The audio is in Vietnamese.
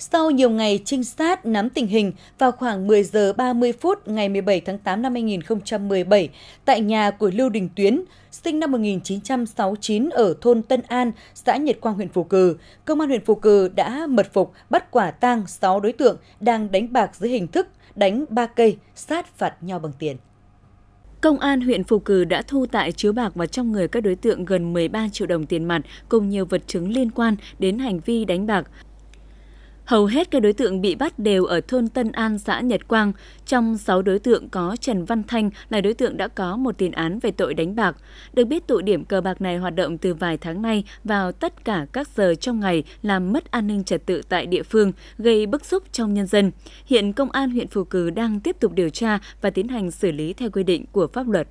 Sau nhiều ngày trinh sát nắm tình hình, vào khoảng 10 giờ 30 phút ngày 17 tháng 8 năm 2017, tại nhà của Lưu Đình Tuyến, sinh năm 1969 ở thôn Tân An, xã Nhật Quang, huyện Phù Cử, công an huyện Phù Cử đã mật phục bắt quả tang 6 đối tượng đang đánh bạc dưới hình thức đánh ba cây, sát phạt nhau bằng tiền. Công an huyện Phù Cử đã thu tại chiếu bạc và trong người các đối tượng gần 13 triệu đồng tiền mặt cùng nhiều vật chứng liên quan đến hành vi đánh bạc. Hầu hết các đối tượng bị bắt đều ở thôn Tân An, xã Nhật Quang. Trong 6 đối tượng có Trần Văn Thanh là đối tượng đã có một tiền án về tội đánh bạc. Được biết tụ điểm cờ bạc này hoạt động từ vài tháng nay vào tất cả các giờ trong ngày làm mất an ninh trật tự tại địa phương, gây bức xúc trong nhân dân. Hiện Công an huyện Phù Cử đang tiếp tục điều tra và tiến hành xử lý theo quy định của pháp luật.